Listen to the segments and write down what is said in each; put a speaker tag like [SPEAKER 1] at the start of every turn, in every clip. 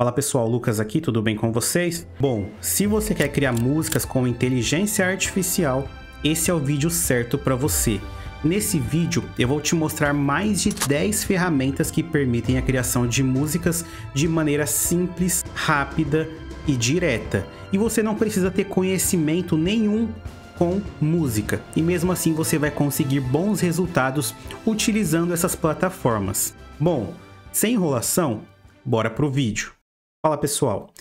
[SPEAKER 1] Fala pessoal, Lucas aqui, tudo bem com vocês? Bom, se você quer criar músicas com inteligência artificial, esse é o vídeo certo para você. Nesse vídeo eu vou te mostrar mais de 10 ferramentas que permitem a criação de músicas de maneira simples, rápida e direta. E você não precisa ter conhecimento nenhum com música, e mesmo assim você vai conseguir bons resultados utilizando essas plataformas. Bom, sem enrolação, bora pro vídeo. Fala pessoal,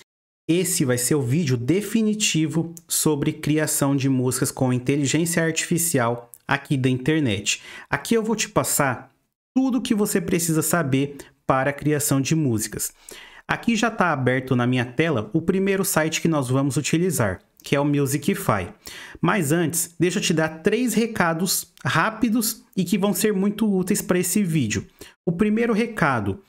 [SPEAKER 1] esse vai ser o vídeo definitivo sobre criação de músicas com inteligência artificial aqui da internet. Aqui eu vou te passar tudo o que você precisa saber para a criação de músicas. Aqui já está aberto na minha tela o primeiro site que nós vamos utilizar, que é o Musicify. Mas antes, deixa eu te dar três recados rápidos e que vão ser muito úteis para esse vídeo. O primeiro recado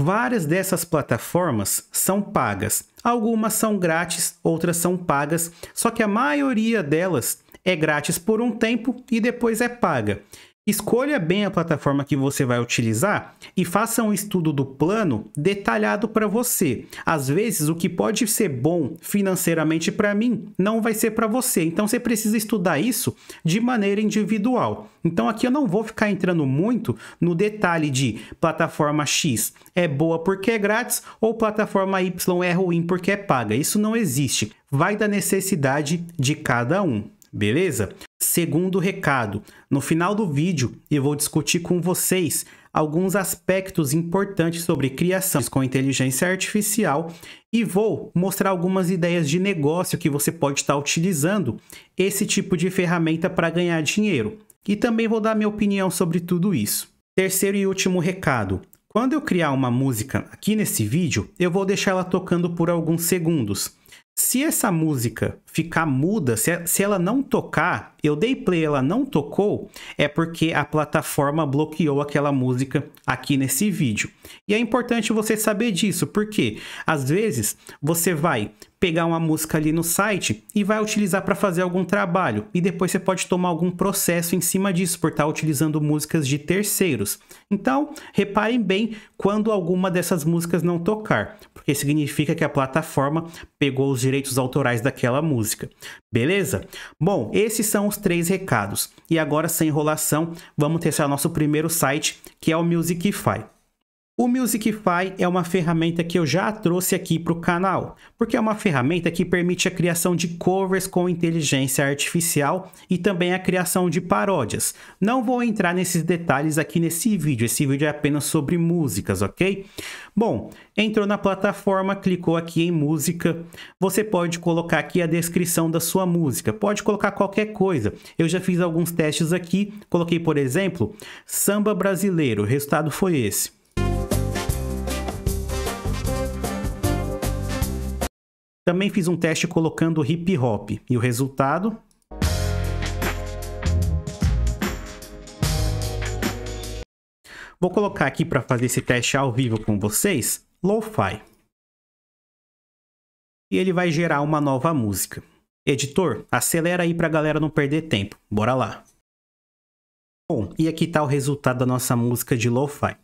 [SPEAKER 1] Várias dessas plataformas são pagas. Algumas são grátis, outras são pagas, só que a maioria delas é grátis por um tempo e depois é paga. Escolha bem a plataforma que você vai utilizar e faça um estudo do plano detalhado para você. Às vezes, o que pode ser bom financeiramente para mim não vai ser para você. Então, você precisa estudar isso de maneira individual. Então, aqui eu não vou ficar entrando muito no detalhe de plataforma X é boa porque é grátis ou plataforma Y é ruim porque é paga. Isso não existe. Vai da necessidade de cada um. Beleza? Segundo recado, no final do vídeo eu vou discutir com vocês alguns aspectos importantes sobre criação com inteligência artificial e vou mostrar algumas ideias de negócio que você pode estar utilizando esse tipo de ferramenta para ganhar dinheiro. E também vou dar minha opinião sobre tudo isso. Terceiro e último recado. Quando eu criar uma música aqui nesse vídeo, eu vou deixar ela tocando por alguns segundos. Se essa música ficar muda, se, se ela não tocar, eu dei play, ela não tocou, é porque a plataforma bloqueou aquela música aqui nesse vídeo. E é importante você saber disso, porque às vezes você vai pegar uma música ali no site e vai utilizar para fazer algum trabalho. E depois você pode tomar algum processo em cima disso, por estar tá utilizando músicas de terceiros. Então, reparem bem quando alguma dessas músicas não tocar, porque significa que a plataforma pegou os direitos autorais daquela música. Beleza? Bom, esses são os três recados. E agora, sem enrolação, vamos testar nosso primeiro site, que é o Musicify. O Musicify é uma ferramenta que eu já trouxe aqui para o canal, porque é uma ferramenta que permite a criação de covers com inteligência artificial e também a criação de paródias. Não vou entrar nesses detalhes aqui nesse vídeo, esse vídeo é apenas sobre músicas, ok? Bom, entrou na plataforma, clicou aqui em música, você pode colocar aqui a descrição da sua música, pode colocar qualquer coisa. Eu já fiz alguns testes aqui, coloquei por exemplo, samba brasileiro, o resultado foi esse. Também fiz um teste colocando hip hop e o resultado Vou colocar aqui para fazer esse teste ao vivo com vocês, Lo-Fi. E ele vai gerar uma nova música. Editor, acelera aí para a galera não perder tempo. Bora lá. Bom, e aqui está o resultado da nossa música de Lo-Fi.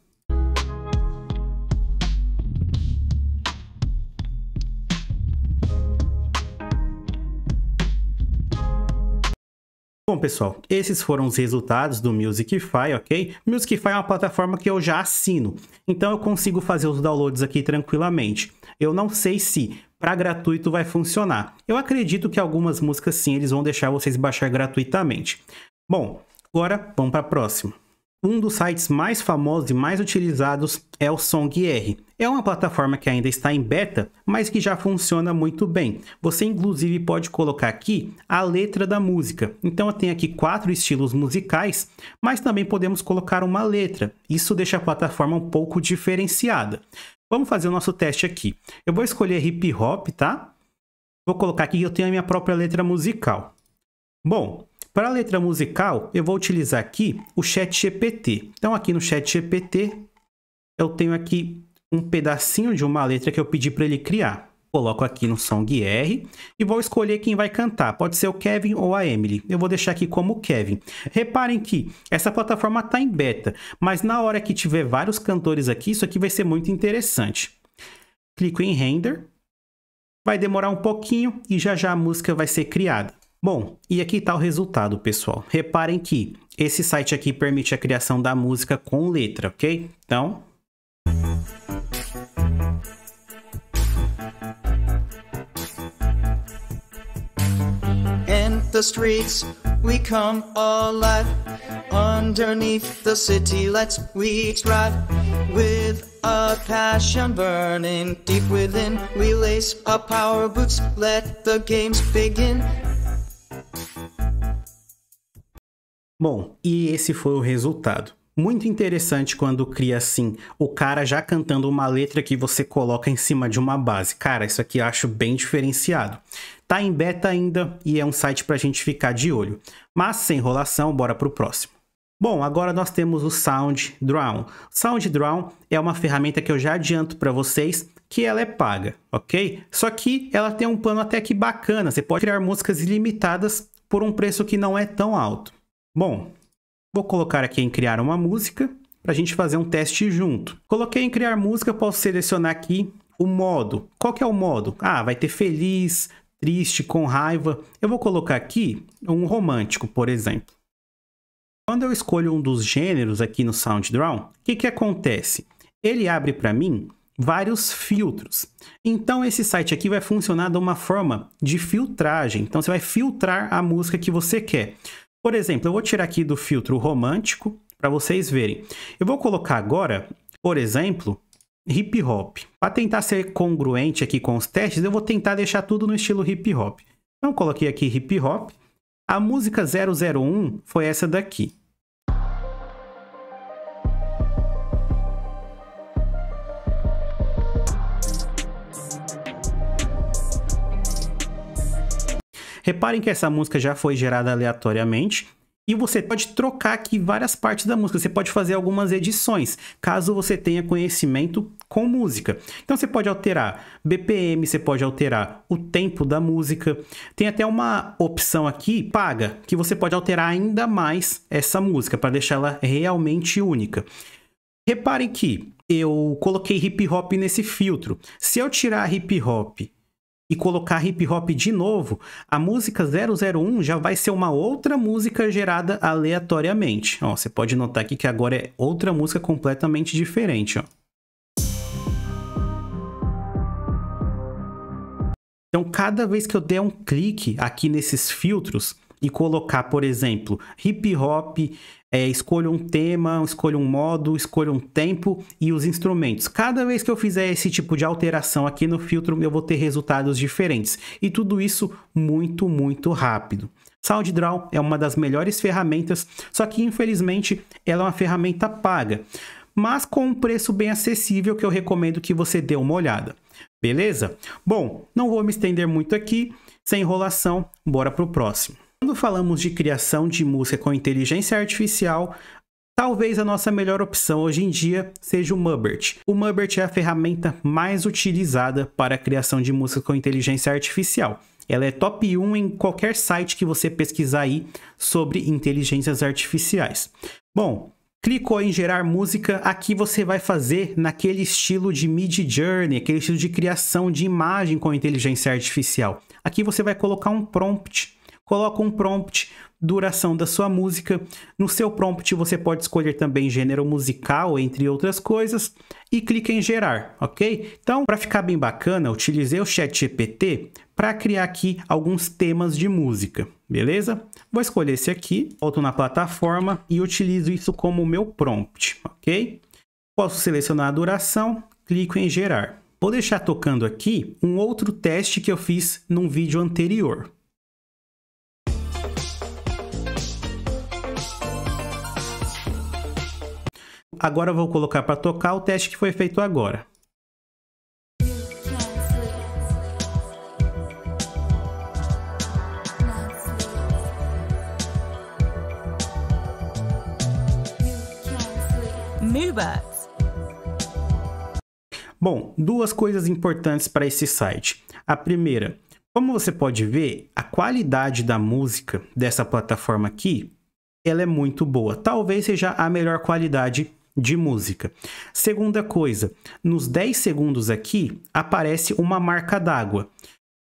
[SPEAKER 1] Bom, pessoal, esses foram os resultados do Musicify, ok? Musicify é uma plataforma que eu já assino, então eu consigo fazer os downloads aqui tranquilamente. Eu não sei se para gratuito vai funcionar. Eu acredito que algumas músicas sim, eles vão deixar vocês baixar gratuitamente. Bom, agora vamos para a próxima. Um dos sites mais famosos e mais utilizados é o SongR. É uma plataforma que ainda está em beta, mas que já funciona muito bem. Você inclusive pode colocar aqui a letra da música. Então eu tenho aqui quatro estilos musicais, mas também podemos colocar uma letra. Isso deixa a plataforma um pouco diferenciada. Vamos fazer o nosso teste aqui. Eu vou escolher hip hop, tá? Vou colocar aqui que eu tenho a minha própria letra musical. Bom, para a letra musical, eu vou utilizar aqui o Chat GPT. Então, aqui no Chat GPT, eu tenho aqui um pedacinho de uma letra que eu pedi para ele criar. Coloco aqui no Song R e vou escolher quem vai cantar. Pode ser o Kevin ou a Emily. Eu vou deixar aqui como Kevin. Reparem que essa plataforma está em beta, mas na hora que tiver vários cantores aqui, isso aqui vai ser muito interessante. Clico em Render. Vai demorar um pouquinho e já já a música vai ser criada. Bom, e aqui está o resultado, pessoal. Reparem que esse site aqui permite a criação da música com letra, ok? Então, the streets we come alive underneath the city lights we strive with a passion burning deep within we lace our power boots let the games begin Bom, e esse foi o resultado. Muito interessante quando cria assim, o cara já cantando uma letra que você coloca em cima de uma base. Cara, isso aqui eu acho bem diferenciado. Tá em beta ainda e é um site para a gente ficar de olho. Mas sem enrolação, bora pro próximo. Bom, agora nós temos o Sound Drown. Sound Drown é uma ferramenta que eu já adianto para vocês que ela é paga, ok? Só que ela tem um plano até que bacana. Você pode criar músicas ilimitadas por um preço que não é tão alto. Bom, vou colocar aqui em criar uma música para a gente fazer um teste junto. Coloquei em criar música, posso selecionar aqui o modo. Qual que é o modo? Ah, vai ter feliz, triste, com raiva. Eu vou colocar aqui um romântico, por exemplo. Quando eu escolho um dos gêneros aqui no SoundDraw, o que, que acontece? Ele abre para mim vários filtros. Então esse site aqui vai funcionar de uma forma de filtragem. Então você vai filtrar a música que você quer. Por exemplo, eu vou tirar aqui do filtro romântico para vocês verem. Eu vou colocar agora, por exemplo, hip hop. Para tentar ser congruente aqui com os testes, eu vou tentar deixar tudo no estilo hip hop. Então coloquei aqui hip hop. A música 001 foi essa daqui. Reparem que essa música já foi gerada aleatoriamente. E você pode trocar aqui várias partes da música. Você pode fazer algumas edições, caso você tenha conhecimento com música. Então você pode alterar BPM, você pode alterar o tempo da música. Tem até uma opção aqui, paga, que você pode alterar ainda mais essa música para deixá-la realmente única. Reparem que eu coloquei hip hop nesse filtro. Se eu tirar hip hop e colocar hip hop de novo, a música 001 já vai ser uma outra música gerada aleatoriamente. Ó, você pode notar aqui que agora é outra música completamente diferente. Ó. Então, cada vez que eu der um clique aqui nesses filtros, e colocar, por exemplo, hip hop, é, escolha um tema, escolha um modo, escolha um tempo e os instrumentos. Cada vez que eu fizer esse tipo de alteração aqui no filtro, eu vou ter resultados diferentes. E tudo isso muito, muito rápido. SoundDraw é uma das melhores ferramentas, só que infelizmente ela é uma ferramenta paga, mas com um preço bem acessível que eu recomendo que você dê uma olhada. Beleza? Bom, não vou me estender muito aqui, sem enrolação, bora pro próximo. Quando falamos de criação de música com inteligência artificial, Talvez a nossa melhor opção hoje em dia seja o Mubert. O Mubert é a ferramenta mais utilizada para a criação de música com inteligência artificial. Ela é top 1 em qualquer site que você pesquisar aí sobre inteligências artificiais. Bom, clicou em gerar música, aqui você vai fazer naquele estilo de mid journey, aquele estilo de criação de imagem com inteligência artificial. Aqui você vai colocar um prompt coloca um prompt, duração da sua música. No seu prompt você pode escolher também gênero musical, entre outras coisas, e clica em gerar, ok? Então, para ficar bem bacana, utilizei o Chat GPT para criar aqui alguns temas de música, beleza? Vou escolher esse aqui, volto na plataforma e utilizo isso como meu prompt, ok? Posso selecionar a duração, clico em gerar. Vou deixar tocando aqui um outro teste que eu fiz num vídeo anterior. Agora vou colocar para tocar o teste que foi feito agora. Bom, duas coisas importantes para esse site. A primeira, como você pode ver, a qualidade da música dessa plataforma aqui, ela é muito boa. Talvez seja a melhor qualidade de música. Segunda coisa, nos 10 segundos aqui aparece uma marca d'água.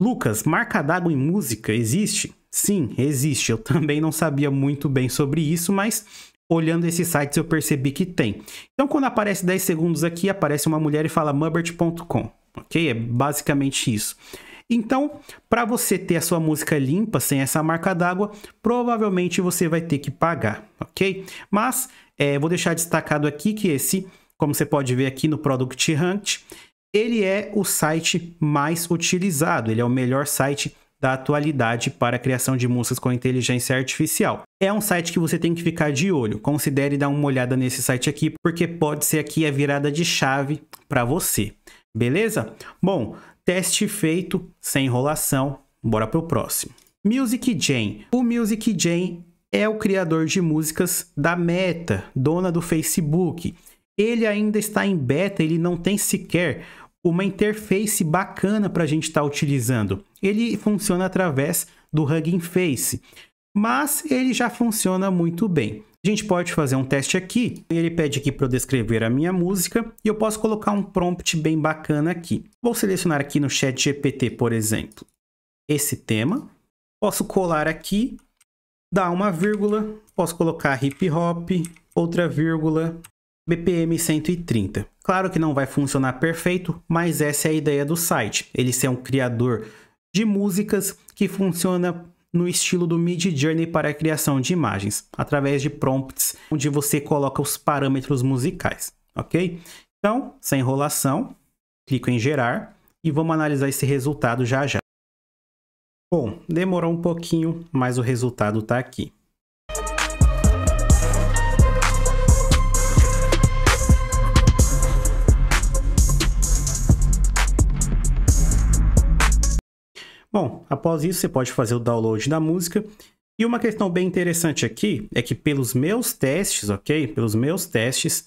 [SPEAKER 1] Lucas, marca d'água em música existe? Sim, existe. Eu também não sabia muito bem sobre isso, mas olhando esses sites eu percebi que tem. Então quando aparece 10 segundos aqui, aparece uma mulher e fala mubbert.com, ok? É basicamente isso. Então, para você ter a sua música limpa, sem essa marca d'água, provavelmente você vai ter que pagar, ok? Mas é, vou deixar destacado aqui que esse, como você pode ver aqui no Product Hunt, ele é o site mais utilizado, ele é o melhor site da atualidade para a criação de músicas com inteligência artificial. É um site que você tem que ficar de olho. Considere dar uma olhada nesse site aqui, porque pode ser aqui a virada de chave para você. Beleza? Bom, Teste feito, sem enrolação, bora pro próximo. Music Jam. O Music Jam é o criador de músicas da Meta, dona do Facebook. Ele ainda está em beta, ele não tem sequer uma interface bacana para a gente estar tá utilizando. Ele funciona através do Hugging Face, mas ele já funciona muito bem. A gente pode fazer um teste aqui, ele pede aqui para eu descrever a minha música e eu posso colocar um prompt bem bacana aqui. Vou selecionar aqui no chat GPT, por exemplo, esse tema, posso colar aqui, dar uma vírgula, posso colocar hip hop, outra vírgula, BPM 130. Claro que não vai funcionar perfeito, mas essa é a ideia do site, ele ser um criador de músicas que funciona no estilo do Mid Journey para a criação de imagens, através de prompts onde você coloca os parâmetros musicais, ok? Então, sem enrolação, clico em gerar e vamos analisar esse resultado já já. Bom, demorou um pouquinho, mas o resultado está aqui. Bom, após isso você pode fazer o download da música. E uma questão bem interessante aqui é que pelos meus testes, ok? Pelos meus testes,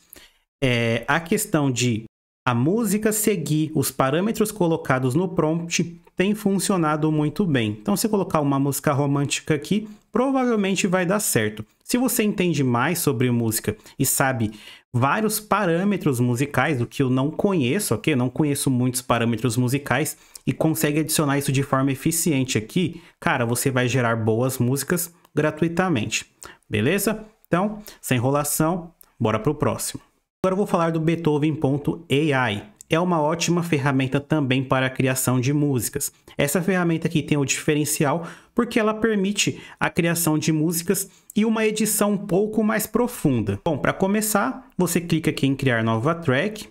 [SPEAKER 1] é, a questão de a música seguir os parâmetros colocados no prompt tem funcionado muito bem. Então, se colocar uma música romântica aqui, provavelmente vai dar certo. Se você entende mais sobre música e sabe vários parâmetros musicais, o que eu não conheço, ok? Eu não conheço muitos parâmetros musicais, e consegue adicionar isso de forma eficiente aqui, cara, você vai gerar boas músicas gratuitamente. Beleza? Então, sem enrolação, bora para o próximo. Agora eu vou falar do Beethoven.ai. É uma ótima ferramenta também para a criação de músicas. Essa ferramenta aqui tem o diferencial porque ela permite a criação de músicas e uma edição um pouco mais profunda. Bom, para começar, você clica aqui em criar nova track,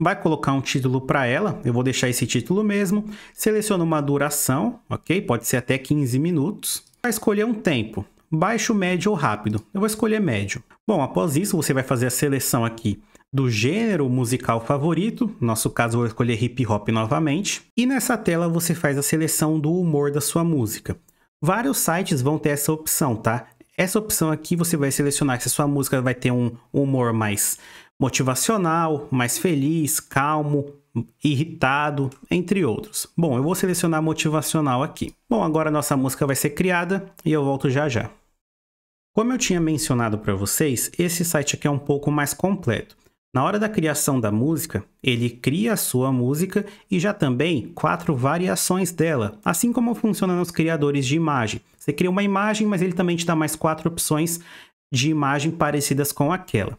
[SPEAKER 1] vai colocar um título para ela, eu vou deixar esse título mesmo, Seleciona uma duração, ok? Pode ser até 15 minutos. Vai escolher um tempo, baixo, médio ou rápido. Eu vou escolher médio. Bom, após isso você vai fazer a seleção aqui do gênero musical favorito, no nosso caso vou escolher hip hop novamente, e nessa tela você faz a seleção do humor da sua música. Vários sites vão ter essa opção, tá? Essa opção aqui você vai selecionar se a sua música vai ter um humor mais motivacional, mais feliz, calmo, irritado, entre outros. Bom, eu vou selecionar motivacional aqui. Bom, agora nossa música vai ser criada e eu volto já já. Como eu tinha mencionado para vocês, esse site aqui é um pouco mais completo. Na hora da criação da música, ele cria a sua música e já também quatro variações dela, assim como funciona nos criadores de imagem. Você cria uma imagem, mas ele também te dá mais quatro opções de imagem parecidas com aquela.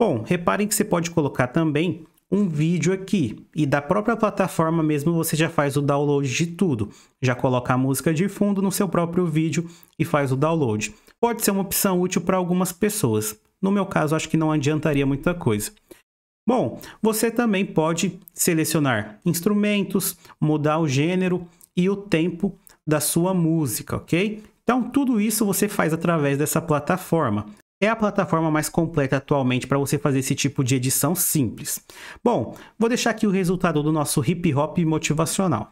[SPEAKER 1] Bom, reparem que você pode colocar também um vídeo aqui e da própria plataforma mesmo você já faz o download de tudo. Já coloca a música de fundo no seu próprio vídeo e faz o download. Pode ser uma opção útil para algumas pessoas. No meu caso, acho que não adiantaria muita coisa. Bom, você também pode selecionar instrumentos, mudar o gênero e o tempo da sua música, ok? Então, tudo isso você faz através dessa plataforma é a plataforma mais completa atualmente para você fazer esse tipo de edição simples. Bom, vou deixar aqui o resultado do nosso hip hop motivacional.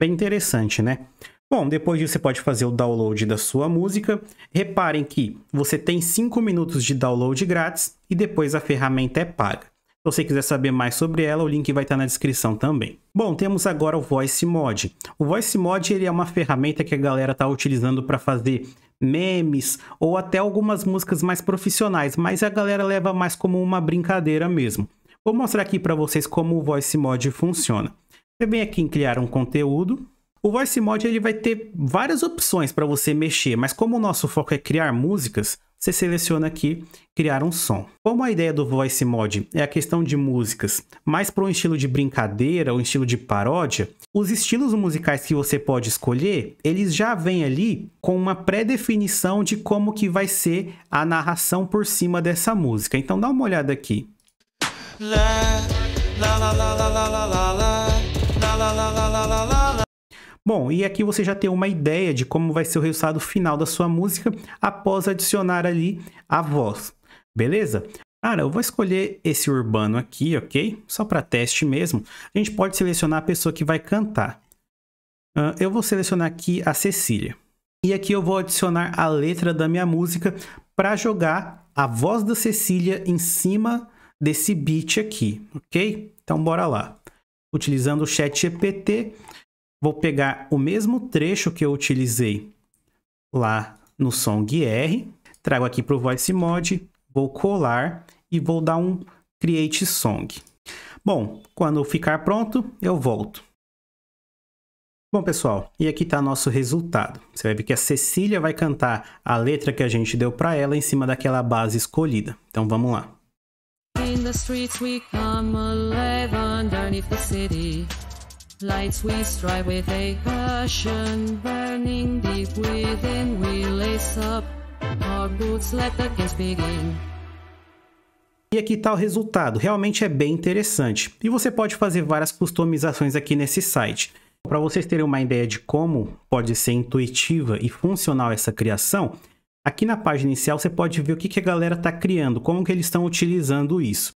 [SPEAKER 1] Bem interessante, né? Bom, depois disso você pode fazer o download da sua música. Reparem que você tem 5 minutos de download grátis e depois a ferramenta é paga. Se você quiser saber mais sobre ela, o link vai estar na descrição também. Bom, temos agora o Voice Mod. O Voice Mod ele é uma ferramenta que a galera está utilizando para fazer memes ou até algumas músicas mais profissionais, mas a galera leva mais como uma brincadeira mesmo. Vou mostrar aqui para vocês como o Voice Mod funciona. Você vem aqui em criar um conteúdo, o Voice Mod ele vai ter várias opções para você mexer, mas como o nosso foco é criar músicas, você seleciona aqui criar um som. Como a ideia do Voice Mod é a questão de músicas mais para um estilo de brincadeira ou um estilo de paródia, os estilos musicais que você pode escolher, eles já vêm ali com uma pré-definição de como que vai ser a narração por cima dessa música. Então dá uma olhada aqui. Lá, lá, lá, Bom, e aqui você já tem uma ideia de como vai ser o resultado final da sua música após adicionar ali a voz, beleza? Cara, eu vou escolher esse urbano aqui, ok? Só para teste mesmo. A gente pode selecionar a pessoa que vai cantar. Uh, eu vou selecionar aqui a Cecília. E aqui eu vou adicionar a letra da minha música para jogar a voz da Cecília em cima desse beat aqui, ok? Então bora lá. Utilizando o chat GPT, vou pegar o mesmo trecho que eu utilizei lá no song R, trago aqui para o voice mod, vou colar e vou dar um create song. Bom, quando ficar pronto, eu volto. Bom, pessoal, e aqui está nosso resultado. Você vai ver que a Cecília vai cantar a letra que a gente deu para ela em cima daquela base escolhida. Então vamos lá. In the streets we come alive underneath the city. Lights we strive with a passion burning deep within. We lace up our boots, let the games begin. E aqui está o resultado, realmente é bem interessante. E você pode fazer várias customizações aqui nesse site. Para vocês terem uma ideia de como pode ser intuitiva e funcional essa criação, aqui na página inicial você pode ver o que, que a galera está criando, como que eles estão utilizando isso.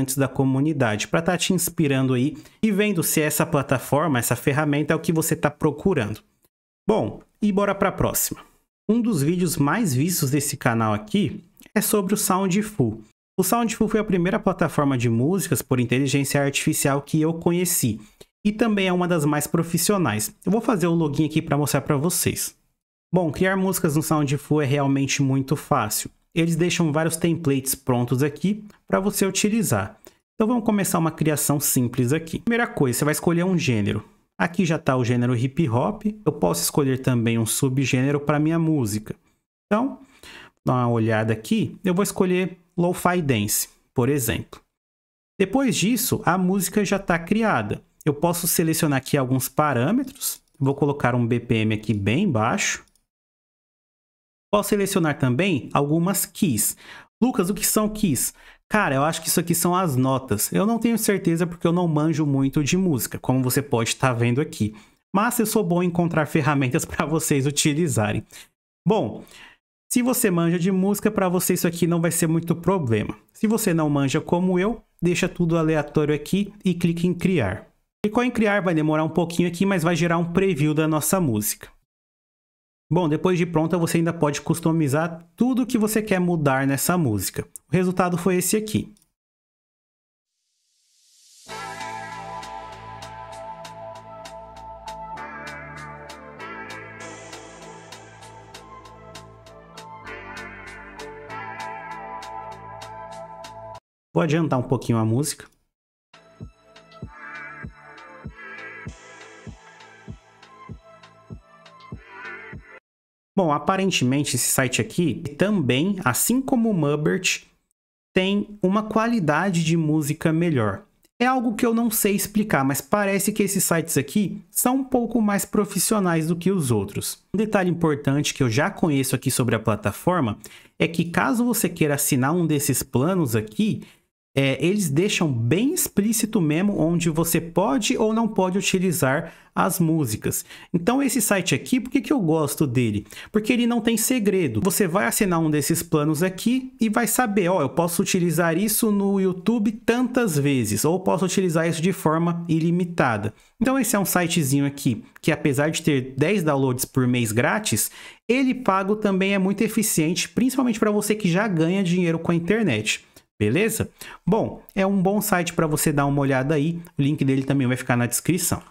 [SPEAKER 1] interessantes da comunidade para estar tá te inspirando aí e vendo se essa plataforma, essa ferramenta é o que você está procurando. Bom, e bora para a próxima. Um dos vídeos mais vistos desse canal aqui é sobre o Soundful. O Soundful foi a primeira plataforma de músicas por inteligência artificial que eu conheci e também é uma das mais profissionais. Eu vou fazer o login aqui para mostrar para vocês. Bom, criar músicas no Soundful é realmente muito fácil eles deixam vários templates prontos aqui para você utilizar. Então vamos começar uma criação simples aqui. Primeira coisa, você vai escolher um gênero. Aqui já está o gênero hip hop. Eu posso escolher também um subgênero para minha música. Então, dá uma olhada aqui. Eu vou escolher lo-fi dance, por exemplo. Depois disso, a música já está criada. Eu posso selecionar aqui alguns parâmetros. Vou colocar um BPM aqui bem baixo. Posso selecionar também algumas keys. Lucas, o que são keys? Cara, eu acho que isso aqui são as notas. Eu não tenho certeza porque eu não manjo muito de música, como você pode estar tá vendo aqui. Mas eu sou bom em encontrar ferramentas para vocês utilizarem. Bom, se você manja de música, para você isso aqui não vai ser muito problema. Se você não manja como eu, deixa tudo aleatório aqui e clique em criar. Clicou em criar, vai demorar um pouquinho aqui, mas vai gerar um preview da nossa música. Bom, depois de pronta você ainda pode customizar tudo que você quer mudar nessa música. O resultado foi esse aqui. Vou adiantar um pouquinho a música. Bom, aparentemente esse site aqui também, assim como o Mubert, tem uma qualidade de música melhor. É algo que eu não sei explicar, mas parece que esses sites aqui são um pouco mais profissionais do que os outros. Um detalhe importante que eu já conheço aqui sobre a plataforma é que caso você queira assinar um desses planos aqui, é, eles deixam bem explícito mesmo onde você pode ou não pode utilizar as músicas. Então esse site aqui, por que, que eu gosto dele? Porque ele não tem segredo. Você vai assinar um desses planos aqui e vai saber, ó, eu posso utilizar isso no YouTube tantas vezes, ou posso utilizar isso de forma ilimitada. Então esse é um sitezinho aqui, que apesar de ter 10 downloads por mês grátis, ele pago também é muito eficiente, principalmente para você que já ganha dinheiro com a internet. Beleza? Bom, é um bom site para você dar uma olhada aí. O link dele também vai ficar na descrição.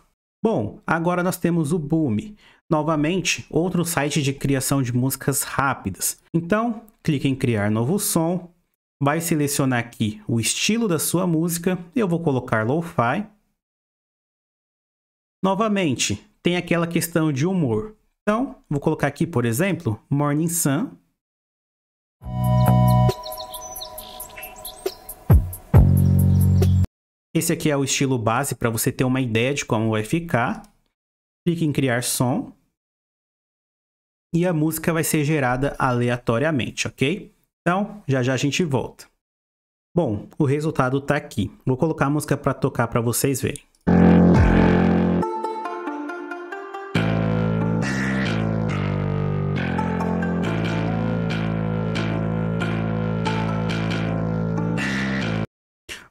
[SPEAKER 1] Bom, agora nós temos o Boom. Novamente, outro site de criação de músicas rápidas. Então, clique em criar novo som. Vai selecionar aqui o estilo da sua música. Eu vou colocar lo-fi. Novamente, tem aquela questão de humor. Então, vou colocar aqui, por exemplo, Morning Sun. Esse aqui é o estilo base para você ter uma ideia de como vai ficar. Clique em criar som. E a música vai ser gerada aleatoriamente, ok? Então, já já a gente volta. Bom, o resultado está aqui. Vou colocar a música para tocar para vocês verem.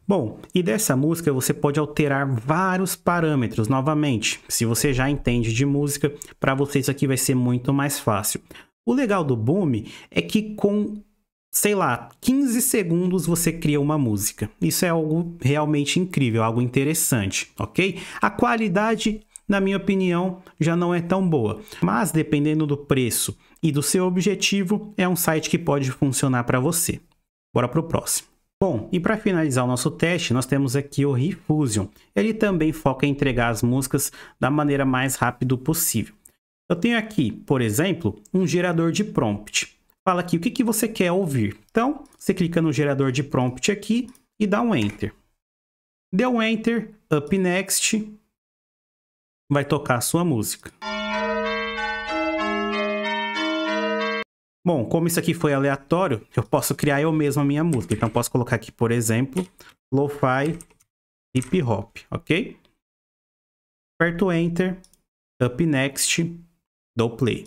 [SPEAKER 1] Bom, e dessa música você pode alterar vários parâmetros novamente. Se você já entende de música, para você isso aqui vai ser muito mais fácil. O legal do Boom é que com, sei lá, 15 segundos você cria uma música. Isso é algo realmente incrível, algo interessante, ok? A qualidade, na minha opinião, já não é tão boa, mas dependendo do preço e do seu objetivo, é um site que pode funcionar para você. Bora pro próximo. Bom, e para finalizar o nosso teste, nós temos aqui o Refusion. Ele também foca em entregar as músicas da maneira mais rápida possível. Eu tenho aqui, por exemplo, um gerador de prompt. Fala aqui o que, que você quer ouvir. Então, você clica no gerador de prompt aqui e dá um Enter. Deu um Enter, Up Next, vai tocar a sua música. Bom, como isso aqui foi aleatório, eu posso criar eu mesmo a minha música. Então, posso colocar aqui, por exemplo, lo-fi hip hop, ok? Aperto Enter, Up Next, dou Play.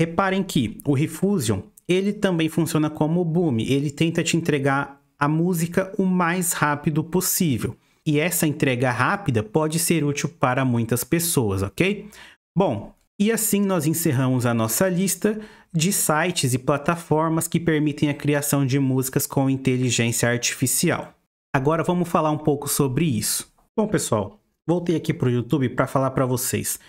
[SPEAKER 1] Reparem que o Refusion, ele também funciona como o boom, ele tenta te entregar a música o mais rápido possível. E essa entrega rápida pode ser útil para muitas pessoas, ok? Bom, e assim nós encerramos a nossa lista de sites e plataformas que permitem a criação de músicas com inteligência artificial. Agora vamos falar um pouco sobre isso. Bom, pessoal, voltei aqui para o YouTube para falar para vocês.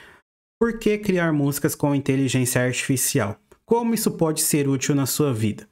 [SPEAKER 1] Por que criar músicas com inteligência artificial? Como isso pode ser útil na sua vida?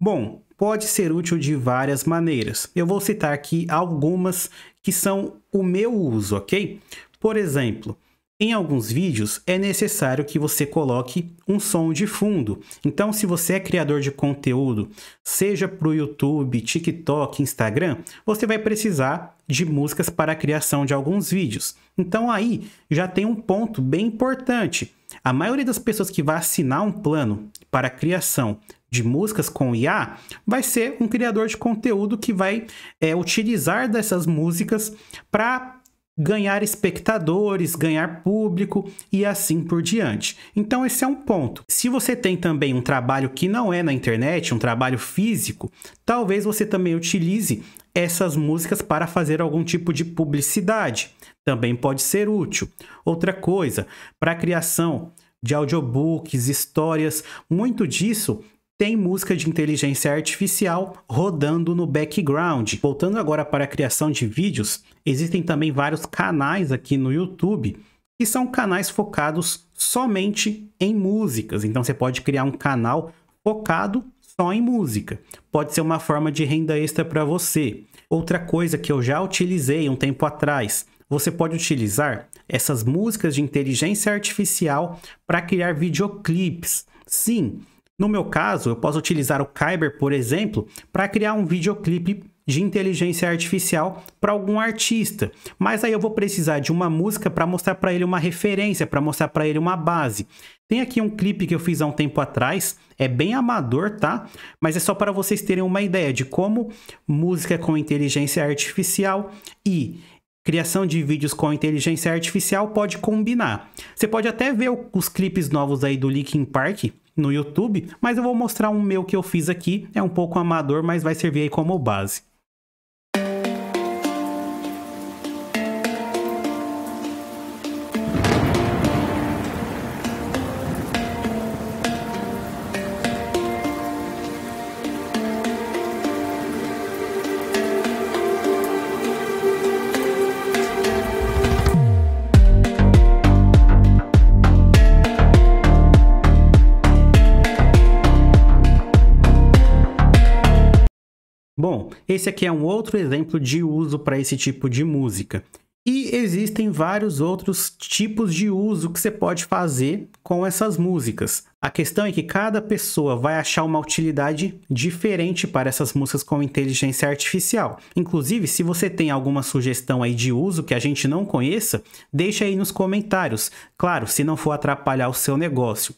[SPEAKER 1] Bom, pode ser útil de várias maneiras. Eu vou citar aqui algumas que são o meu uso, ok? Por exemplo, em alguns vídeos é necessário que você coloque um som de fundo. Então, se você é criador de conteúdo, seja para o YouTube, TikTok, Instagram, você vai precisar de músicas para a criação de alguns vídeos. Então, aí já tem um ponto bem importante. A maioria das pessoas que vai assinar um plano para a criação de músicas com IA vai ser um criador de conteúdo que vai é, utilizar dessas músicas para ganhar espectadores, ganhar público e assim por diante. Então esse é um ponto. Se você tem também um trabalho que não é na internet, um trabalho físico, talvez você também utilize essas músicas para fazer algum tipo de publicidade. Também pode ser útil. Outra coisa, para a criação de audiobooks, histórias, muito disso tem música de inteligência artificial rodando no background. Voltando agora para a criação de vídeos, existem também vários canais aqui no YouTube que são canais focados somente em músicas. Então você pode criar um canal focado só em música. Pode ser uma forma de renda extra para você. Outra coisa que eu já utilizei um tempo atrás, você pode utilizar essas músicas de inteligência artificial para criar videoclipes. Sim, no meu caso, eu posso utilizar o Kyber, por exemplo, para criar um videoclipe de inteligência artificial para algum artista, mas aí eu vou precisar de uma música para mostrar para ele uma referência, para mostrar para ele uma base. Tem aqui um clipe que eu fiz há um tempo atrás, é bem amador, tá? Mas é só para vocês terem uma ideia de como música com inteligência artificial e criação de vídeos com inteligência artificial pode combinar. Você pode até ver os clipes novos aí do Linkin Park, no YouTube, mas eu vou mostrar um meu que eu fiz aqui, é um pouco amador, mas vai servir aí como base. Esse aqui é um outro exemplo de uso para esse tipo de música. E existem vários outros tipos de uso que você pode fazer com essas músicas. A questão é que cada pessoa vai achar uma utilidade diferente para essas músicas com inteligência artificial. Inclusive, se você tem alguma sugestão aí de uso que a gente não conheça, deixa aí nos comentários. Claro, se não for atrapalhar o seu negócio.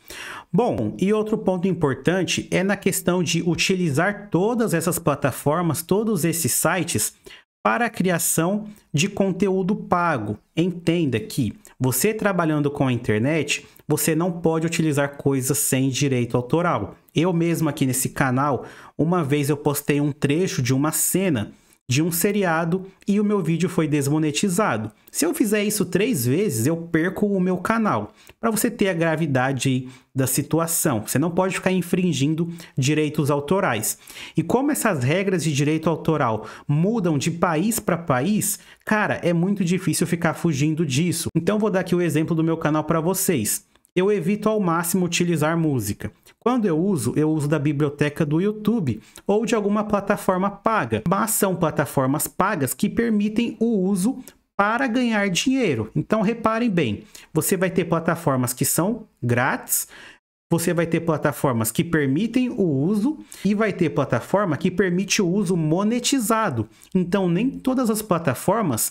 [SPEAKER 1] Bom, e outro ponto importante é na questão de utilizar todas essas plataformas, todos esses sites para a criação de conteúdo pago. Entenda que você trabalhando com a internet, você não pode utilizar coisas sem direito autoral. Eu mesmo aqui nesse canal, uma vez eu postei um trecho de uma cena de um seriado e o meu vídeo foi desmonetizado. Se eu fizer isso três vezes, eu perco o meu canal. Para você ter a gravidade da situação, você não pode ficar infringindo direitos autorais. E como essas regras de direito autoral mudam de país para país, cara, é muito difícil ficar fugindo disso. Então vou dar aqui o exemplo do meu canal para vocês eu evito ao máximo utilizar música. Quando eu uso, eu uso da biblioteca do YouTube ou de alguma plataforma paga, mas são plataformas pagas que permitem o uso para ganhar dinheiro. Então reparem bem, você vai ter plataformas que são grátis, você vai ter plataformas que permitem o uso e vai ter plataforma que permite o uso monetizado. Então, nem todas as plataformas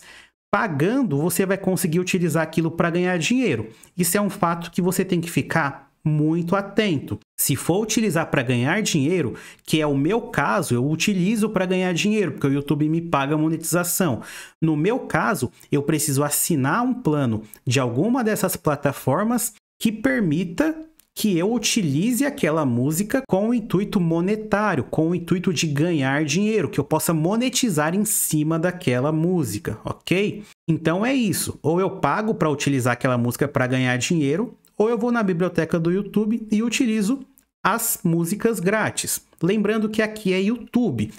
[SPEAKER 1] pagando, você vai conseguir utilizar aquilo para ganhar dinheiro. Isso é um fato que você tem que ficar muito atento. Se for utilizar para ganhar dinheiro, que é o meu caso, eu utilizo para ganhar dinheiro, porque o YouTube me paga monetização. No meu caso, eu preciso assinar um plano de alguma dessas plataformas que permita que eu utilize aquela música com o intuito monetário, com o intuito de ganhar dinheiro, que eu possa monetizar em cima daquela música, ok? Então é isso. Ou eu pago para utilizar aquela música para ganhar dinheiro, ou eu vou na biblioteca do YouTube e utilizo as músicas grátis. Lembrando que aqui é YouTube.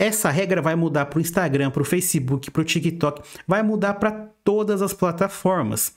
[SPEAKER 1] Essa regra vai mudar para o Instagram, para o Facebook, para o TikTok, vai mudar para todas as plataformas.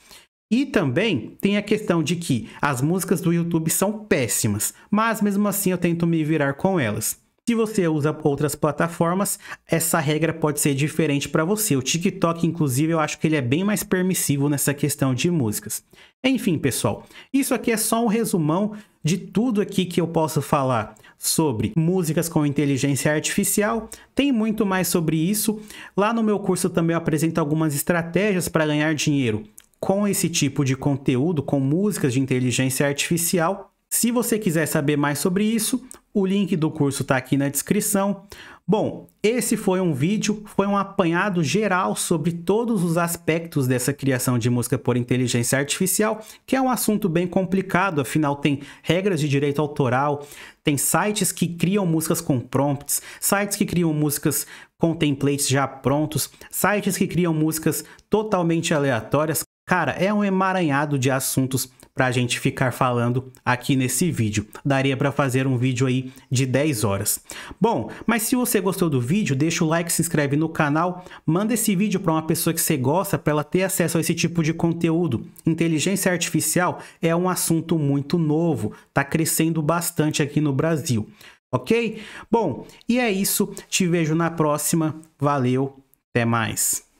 [SPEAKER 1] E também tem a questão de que as músicas do YouTube são péssimas, mas mesmo assim eu tento me virar com elas. Se você usa outras plataformas, essa regra pode ser diferente para você. O TikTok, inclusive, eu acho que ele é bem mais permissivo nessa questão de músicas. Enfim, pessoal, isso aqui é só um resumão de tudo aqui que eu posso falar sobre músicas com inteligência artificial. Tem muito mais sobre isso. Lá no meu curso também eu apresento algumas estratégias para ganhar dinheiro com esse tipo de conteúdo, com músicas de inteligência artificial. Se você quiser saber mais sobre isso, o link do curso está aqui na descrição. Bom, esse foi um vídeo, foi um apanhado geral sobre todos os aspectos dessa criação de música por inteligência artificial, que é um assunto bem complicado, afinal tem regras de direito autoral, tem sites que criam músicas com prompts, sites que criam músicas com templates já prontos, sites que criam músicas totalmente aleatórias, Cara, é um emaranhado de assuntos para a gente ficar falando aqui nesse vídeo. Daria para fazer um vídeo aí de 10 horas. Bom, mas se você gostou do vídeo, deixa o like, se inscreve no canal, manda esse vídeo para uma pessoa que você gosta para ela ter acesso a esse tipo de conteúdo. Inteligência artificial é um assunto muito novo, está crescendo bastante aqui no Brasil. Ok? Bom, e é isso. Te vejo na próxima. Valeu, até mais.